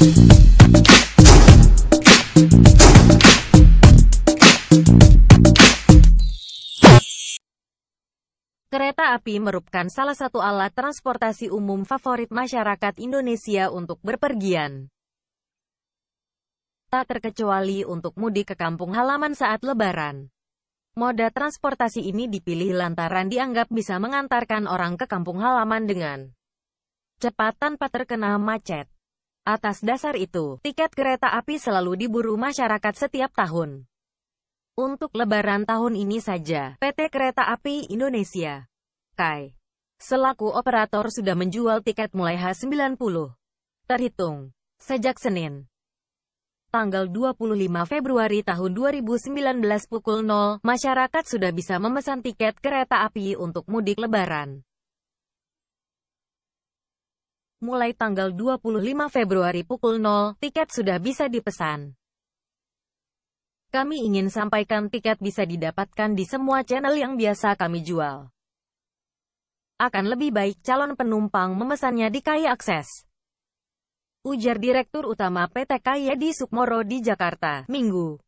Kereta api merupakan salah satu alat transportasi umum favorit masyarakat Indonesia untuk berpergian. Tak terkecuali untuk mudik ke kampung halaman saat lebaran. Moda transportasi ini dipilih lantaran dianggap bisa mengantarkan orang ke kampung halaman dengan cepat tanpa terkena macet. Atas dasar itu, tiket kereta api selalu diburu masyarakat setiap tahun. Untuk lebaran tahun ini saja, PT Kereta Api Indonesia, KAI, selaku operator sudah menjual tiket mulai H90. Terhitung, sejak Senin, tanggal 25 Februari tahun 2019 pukul 0, masyarakat sudah bisa memesan tiket kereta api untuk mudik lebaran mulai tanggal 25 Februari pukul 0, tiket sudah bisa dipesan. Kami ingin sampaikan tiket bisa didapatkan di semua channel yang biasa kami jual. Akan lebih baik calon penumpang memesannya di KAI Akses. Ujar Direktur Utama PT KAI di Sukmoro di Jakarta, Minggu.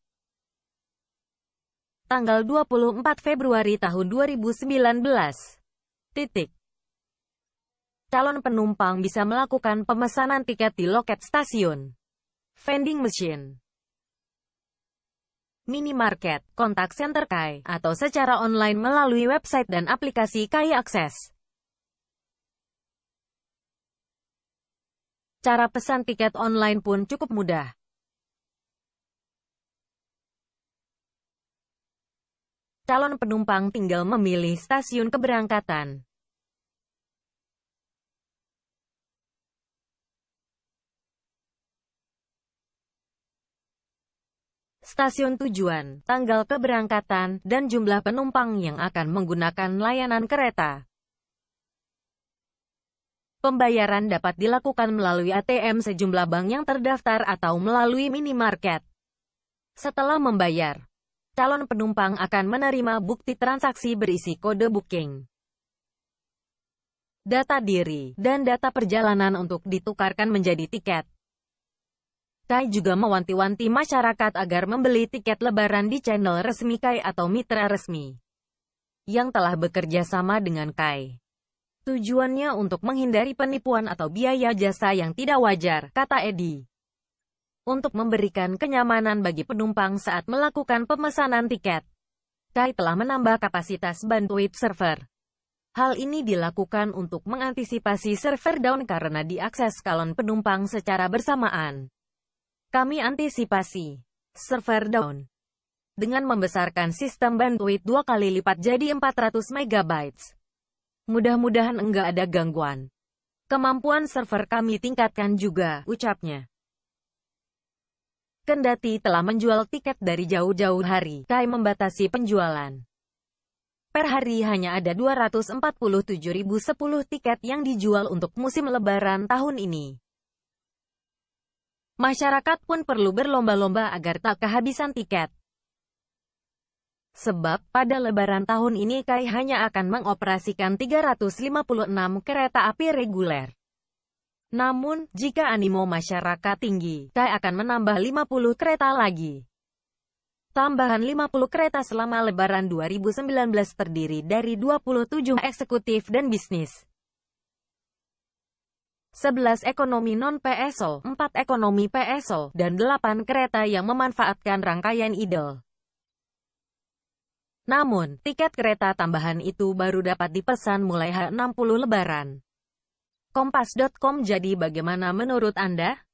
Tanggal 24 Februari tahun 2019. Titik calon penumpang bisa melakukan pemesanan tiket di loket stasiun, vending machine, minimarket, kontak center KAI, atau secara online melalui website dan aplikasi KAI Akses. Cara pesan tiket online pun cukup mudah. Calon penumpang tinggal memilih stasiun keberangkatan, stasiun tujuan, tanggal keberangkatan, dan jumlah penumpang yang akan menggunakan layanan kereta. Pembayaran dapat dilakukan melalui ATM sejumlah bank yang terdaftar atau melalui minimarket. Setelah membayar, calon penumpang akan menerima bukti transaksi berisi kode booking data diri, dan data perjalanan untuk ditukarkan menjadi tiket. Kai juga mewanti-wanti masyarakat agar membeli tiket lebaran di channel resmi Kai atau mitra resmi yang telah bekerja sama dengan Kai. Tujuannya untuk menghindari penipuan atau biaya jasa yang tidak wajar, kata Edi. Untuk memberikan kenyamanan bagi penumpang saat melakukan pemesanan tiket, Kai telah menambah kapasitas bandwidth server. Hal ini dilakukan untuk mengantisipasi server down karena diakses calon penumpang secara bersamaan. Kami antisipasi server down dengan membesarkan sistem bandwidth dua kali lipat jadi 400 MB. Mudah-mudahan enggak ada gangguan. Kemampuan server kami tingkatkan juga, ucapnya. Kendati telah menjual tiket dari jauh-jauh hari, Kai membatasi penjualan. Per hari hanya ada 247.010 tiket yang dijual untuk musim lebaran tahun ini. Masyarakat pun perlu berlomba-lomba agar tak kehabisan tiket. Sebab, pada lebaran tahun ini KAI hanya akan mengoperasikan 356 kereta api reguler. Namun, jika animo masyarakat tinggi, KAI akan menambah 50 kereta lagi. Tambahan 50 kereta selama lebaran 2019 terdiri dari 27 eksekutif dan bisnis. 11 ekonomi non-PSO, 4 ekonomi PSO, dan 8 kereta yang memanfaatkan rangkaian IDEL. Namun, tiket kereta tambahan itu baru dapat dipesan mulai H60 lebaran. Kompas.com jadi bagaimana menurut Anda?